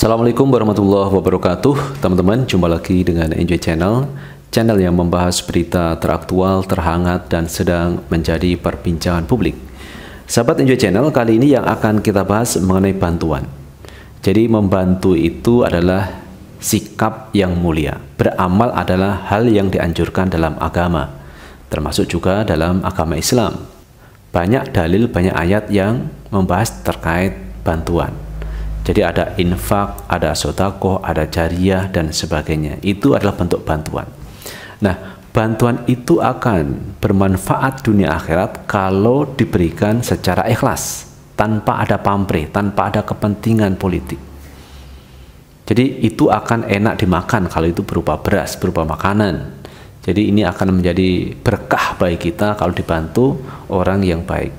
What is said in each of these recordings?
Assalamualaikum warahmatullahi wabarakatuh Teman-teman, jumpa lagi dengan Enjoy Channel Channel yang membahas berita teraktual, terhangat, dan sedang menjadi perbincangan publik Sahabat Enjoy Channel, kali ini yang akan kita bahas mengenai bantuan Jadi membantu itu adalah sikap yang mulia Beramal adalah hal yang dianjurkan dalam agama Termasuk juga dalam agama Islam Banyak dalil, banyak ayat yang membahas terkait bantuan jadi ada infak, ada sotako, ada jariah, dan sebagainya. Itu adalah bentuk bantuan. Nah, bantuan itu akan bermanfaat dunia akhirat kalau diberikan secara ikhlas, tanpa ada pamrih, tanpa ada kepentingan politik. Jadi itu akan enak dimakan kalau itu berupa beras, berupa makanan. Jadi ini akan menjadi berkah bagi kita kalau dibantu orang yang baik.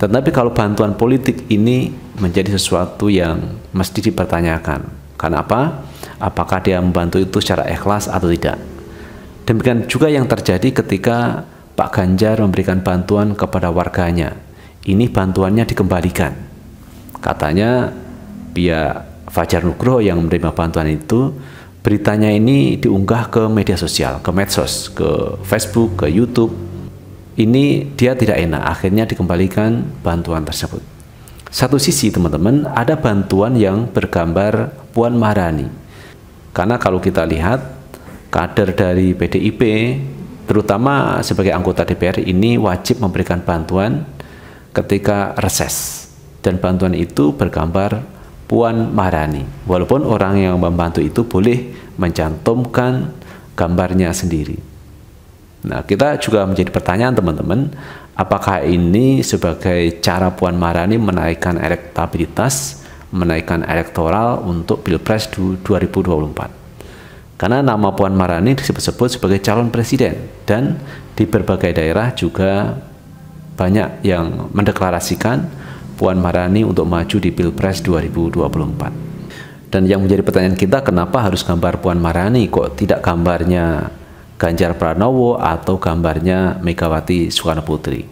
Tetapi kalau bantuan politik ini menjadi sesuatu yang mesti dipertanyakan. Karena apa? Apakah dia membantu itu secara ikhlas atau tidak? Demikian juga yang terjadi ketika Pak Ganjar memberikan bantuan kepada warganya. Ini bantuannya dikembalikan. Katanya pihak Fajar Nugroho yang menerima bantuan itu beritanya ini diunggah ke media sosial, ke medsos, ke Facebook, ke YouTube, ini dia tidak enak, akhirnya dikembalikan bantuan tersebut. Satu sisi teman-teman, ada bantuan yang bergambar Puan Maharani. Karena kalau kita lihat, kader dari PDIP, terutama sebagai anggota DPR ini wajib memberikan bantuan ketika reses. Dan bantuan itu bergambar Puan Maharani. Walaupun orang yang membantu itu boleh mencantumkan gambarnya sendiri. Nah, kita juga menjadi pertanyaan teman-teman, apakah ini sebagai cara Puan Marani menaikkan elektabilitas, menaikkan elektoral untuk Pilpres 2024? Karena nama Puan Marani disebut-sebut sebagai calon presiden dan di berbagai daerah juga banyak yang mendeklarasikan Puan Marani untuk maju di Pilpres 2024. Dan yang menjadi pertanyaan kita kenapa harus gambar Puan Marani? kok tidak gambarnya Ganjar Pranowo atau gambarnya Megawati Soekarno Putri.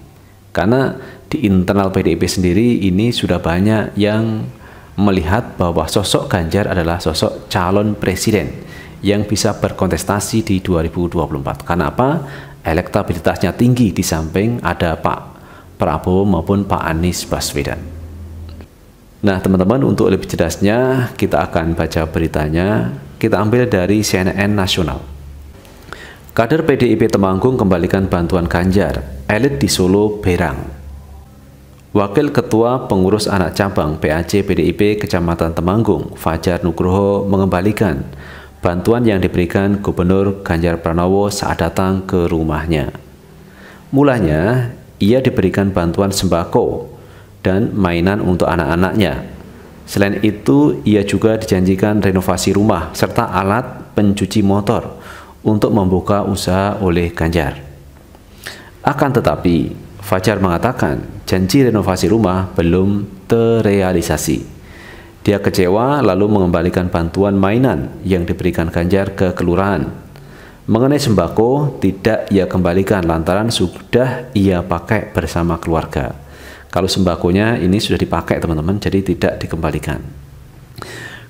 Karena di internal PDIP sendiri ini sudah banyak yang melihat bahwa sosok Ganjar adalah sosok calon presiden yang bisa berkontestasi di 2024. Karena apa? Elektabilitasnya tinggi di samping ada Pak Prabowo maupun Pak Anies Baswedan. Nah, teman-teman, untuk lebih jelasnya, kita akan baca beritanya. Kita ambil dari CNN Nasional. Kader PDIP Temanggung kembalikan bantuan Ganjar, elit di Solo berang. Wakil Ketua Pengurus Anak Cabang PAC PDIP Kecamatan Temanggung, Fajar Nugroho, mengembalikan bantuan yang diberikan Gubernur Ganjar Pranowo saat datang ke rumahnya. Mulanya, ia diberikan bantuan sembako dan mainan untuk anak-anaknya. Selain itu, ia juga dijanjikan renovasi rumah serta alat pencuci motor untuk membuka usaha oleh Ganjar. Akan tetapi, Fajar mengatakan janji renovasi rumah belum terrealisasi. Dia kecewa lalu mengembalikan bantuan mainan yang diberikan Ganjar ke kelurahan. Mengenai sembako, tidak ia kembalikan lantaran sudah ia pakai bersama keluarga. Kalau sembakonya ini sudah dipakai teman-teman, jadi tidak dikembalikan.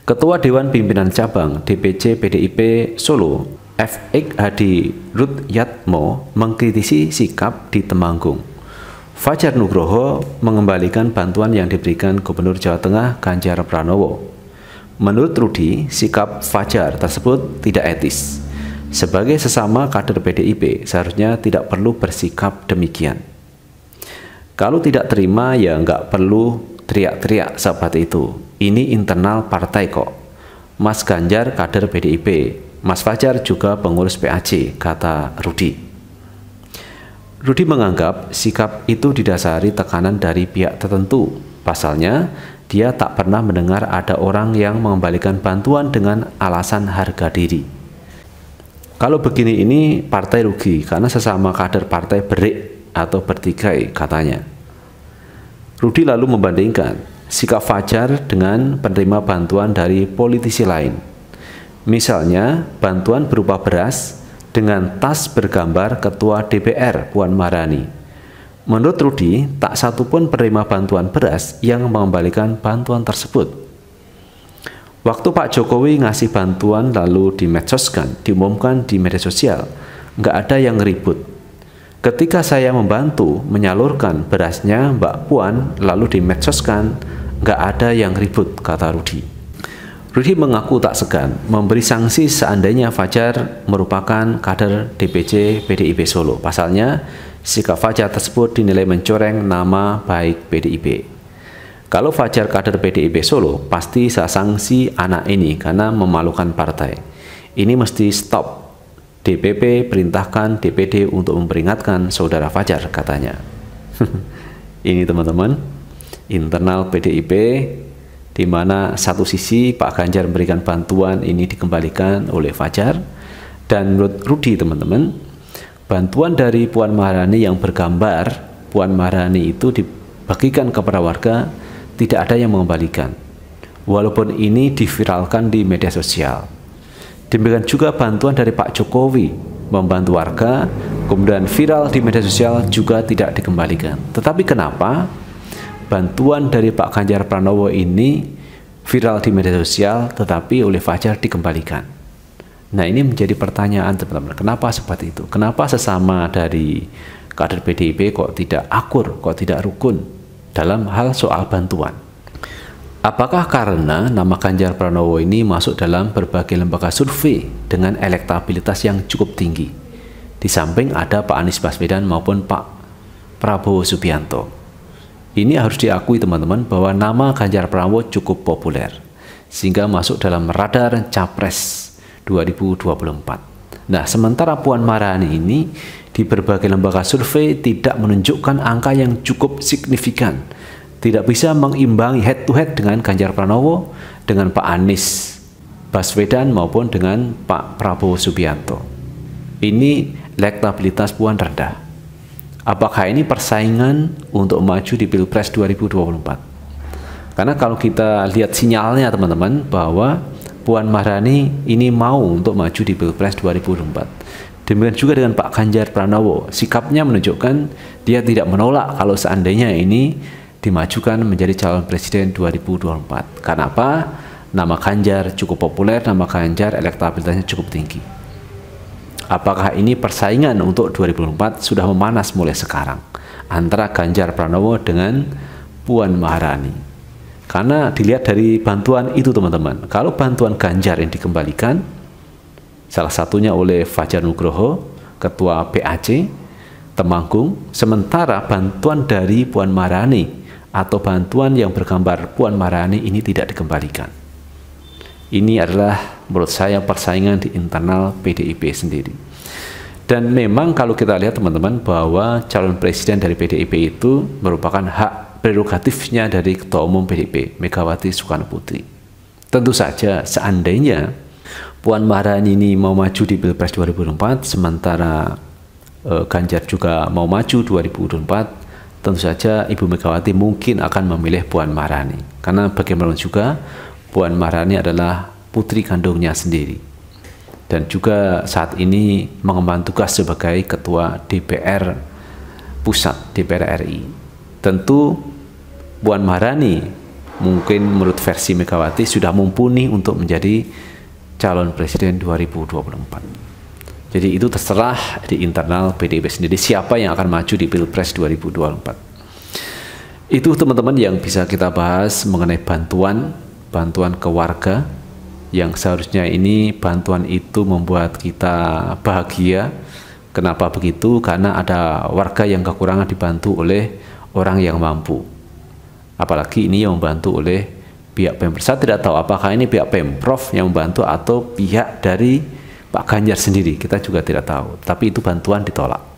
Ketua Dewan Pimpinan Cabang DPC PDIP Solo, FX Hadi Rut Yatmo mengkritisi sikap di Temanggung. Fajar Nugroho mengembalikan bantuan yang diberikan Gubernur Jawa Tengah Ganjar Pranowo. Menurut Rudi, sikap Fajar tersebut tidak etis. Sebagai sesama kader PDIP, seharusnya tidak perlu bersikap demikian. Kalau tidak terima, ya nggak perlu teriak-teriak sahabat itu. Ini internal partai kok. Mas Ganjar kader PDIP, Mas Fajar juga pengurus PAC, kata Rudi. Rudi menganggap sikap itu didasari tekanan dari pihak tertentu. Pasalnya, dia tak pernah mendengar ada orang yang mengembalikan bantuan dengan alasan harga diri. Kalau begini ini partai rugi karena sesama kader partai berik atau bertikai katanya. Rudi lalu membandingkan sikap Fajar dengan penerima bantuan dari politisi lain Misalnya, bantuan berupa beras dengan tas bergambar Ketua DPR Puan Marani. Menurut Rudi, tak satu pun penerima bantuan beras yang mengembalikan bantuan tersebut. Waktu Pak Jokowi ngasih bantuan lalu dimedsoskan, diumumkan di media sosial, nggak ada yang ribut. Ketika saya membantu menyalurkan berasnya Mbak Puan lalu dimedsoskan, nggak ada yang ribut, kata Rudi. Rudi mengaku tak segan memberi sanksi seandainya Fajar merupakan kader DPC PDIP Solo. Pasalnya, sikap Fajar tersebut dinilai mencoreng nama baik PDIP. Kalau Fajar kader PDIP Solo, pasti saya sanksi anak ini karena memalukan partai. Ini mesti stop. DPP perintahkan DPD untuk memperingatkan saudara Fajar, katanya. ini teman-teman, internal PDIP di mana satu sisi Pak Ganjar memberikan bantuan ini dikembalikan oleh Fajar dan menurut Rudi teman-teman bantuan dari Puan Maharani yang bergambar Puan Maharani itu dibagikan kepada warga tidak ada yang mengembalikan walaupun ini diviralkan di media sosial demikian juga bantuan dari Pak Jokowi membantu warga kemudian viral di media sosial juga tidak dikembalikan tetapi kenapa bantuan dari Pak Ganjar Pranowo ini viral di media sosial tetapi oleh Fajar dikembalikan. Nah ini menjadi pertanyaan teman-teman, kenapa seperti itu? Kenapa sesama dari kader PDIP kok tidak akur, kok tidak rukun dalam hal soal bantuan? Apakah karena nama Ganjar Pranowo ini masuk dalam berbagai lembaga survei dengan elektabilitas yang cukup tinggi? Di samping ada Pak Anies Baswedan maupun Pak Prabowo Subianto. Ini harus diakui teman-teman bahwa nama Ganjar Pranowo cukup populer sehingga masuk dalam radar Capres 2024. Nah, sementara Puan Maharani ini di berbagai lembaga survei tidak menunjukkan angka yang cukup signifikan. Tidak bisa mengimbangi head to head dengan Ganjar Pranowo, dengan Pak Anies Baswedan maupun dengan Pak Prabowo Subianto. Ini elektabilitas Puan rendah apakah ini persaingan untuk maju di Pilpres 2024? Karena kalau kita lihat sinyalnya teman-teman bahwa Puan Maharani ini mau untuk maju di Pilpres 2024. Demikian juga dengan Pak Ganjar Pranowo, sikapnya menunjukkan dia tidak menolak kalau seandainya ini dimajukan menjadi calon presiden 2024. Karena apa? Nama Ganjar cukup populer, nama Ganjar elektabilitasnya cukup tinggi. Apakah ini persaingan untuk 2004 sudah memanas mulai sekarang antara Ganjar Pranowo dengan Puan Maharani? Karena dilihat dari bantuan itu teman-teman, kalau bantuan Ganjar yang dikembalikan, salah satunya oleh Fajar Nugroho, Ketua PAC, Temanggung, sementara bantuan dari Puan Maharani atau bantuan yang bergambar Puan Maharani ini tidak dikembalikan. Ini adalah menurut saya persaingan di internal PDIP sendiri. Dan memang kalau kita lihat teman-teman bahwa calon presiden dari PDIP itu merupakan hak prerogatifnya dari Ketua Umum PDIP, Megawati soekarnoputri Tentu saja seandainya Puan Maharani ini mau maju di Pilpres 2024, sementara eh, Ganjar juga mau maju 2024, tentu saja Ibu Megawati mungkin akan memilih Puan Maharani. Karena bagaimanapun juga Puan Maharani adalah putri kandungnya sendiri. Dan juga saat ini mengemban tugas sebagai Ketua DPR Pusat DPR RI. Tentu Puan Maharani mungkin menurut versi Megawati sudah mumpuni untuk menjadi calon presiden 2024. Jadi itu terserah di internal PDIP sendiri siapa yang akan maju di Pilpres 2024. Itu teman-teman yang bisa kita bahas mengenai bantuan, bantuan ke warga, yang seharusnya ini bantuan itu membuat kita bahagia. Kenapa begitu? Karena ada warga yang kekurangan dibantu oleh orang yang mampu. Apalagi ini yang membantu oleh pihak Pemprov. Saya tidak tahu apakah ini pihak Pemprov yang membantu atau pihak dari Pak Ganjar sendiri. Kita juga tidak tahu. Tapi itu bantuan ditolak.